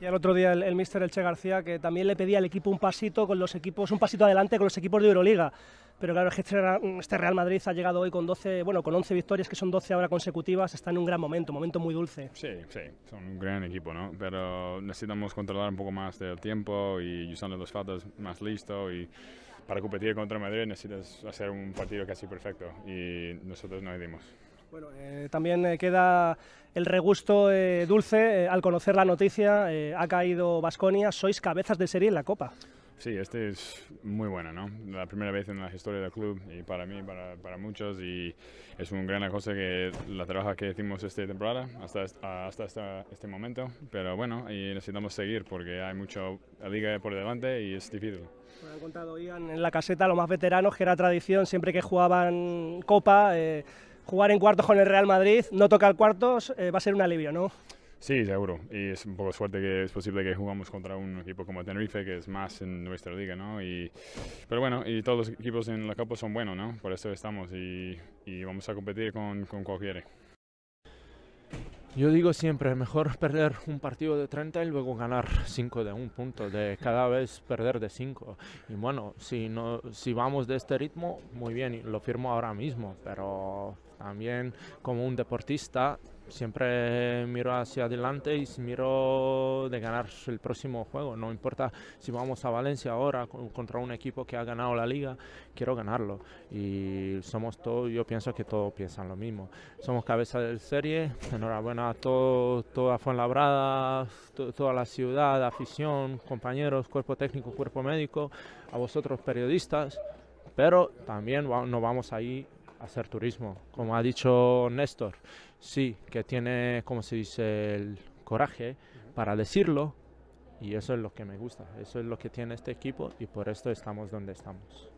Y el otro día el, el mister Elche García que también le pedía al equipo un pasito con los equipos, un pasito adelante con los equipos de Euroliga. Pero claro, este, este Real Madrid ha llegado hoy con 12, bueno, con 11 victorias, que son 12 ahora consecutivas, está en un gran momento, un momento muy dulce. Sí, sí, son un gran equipo, ¿no? Pero necesitamos controlar un poco más del tiempo y usando los faltas más listo y para competir contra Madrid necesitas hacer un partido casi perfecto y nosotros no dimos. Bueno, eh, también eh, queda el regusto eh, dulce al conocer la noticia. ha caído Basconia, sois cabezas de serie en la Copa. Sí, este es muy buena, ¿no? La primera vez en la historia del club y para mí, para, muchos, y es un gran cosa que la trabaja que hicimos esta temporada hasta, hasta, este momento, pero bueno, necesitamos seguir porque hay mucha liga por delante y es difícil. Me han contado Ian en la caseta, los más veteranos, que era tradición siempre que jugaban Copa jugar en cuartos con el Real Madrid, no tocar cuartos, eh, va a ser un alivio, ¿no? Sí, seguro. Y es un poco suerte que es posible que jugamos contra un equipo como Tenerife, que es más en nuestra liga, ¿no? Y, pero bueno, y todos los equipos en la Copa son buenos, ¿no? Por eso estamos y, vamos a competir con, con cualquiera. Yo digo siempre, mejor perder un partido de 30 y luego ganar 5 de un punto, de cada vez perder de 5. Y bueno, si, no, si vamos de este ritmo, muy bien, lo firmo ahora mismo, pero también como un deportista siempre miro hacia adelante y miro de ganar el próximo juego. No importa si vamos a Valencia ahora contra un equipo que ha ganado la liga, quiero ganarlo. Y somos todos, yo pienso que todos piensan lo mismo. Somos cabeza de serie. Enhorabuena a todo, toda Fuenlabrada, toda la ciudad, afición, compañeros, cuerpo técnico, cuerpo médico, a vosotros periodistas. Pero también no vamos ahí hacer turismo. Como ha dicho Néstor, sí, que tiene, como se dice, el coraje para decirlo y eso es lo que me gusta, eso es lo que tiene este equipo y por esto estamos donde estamos.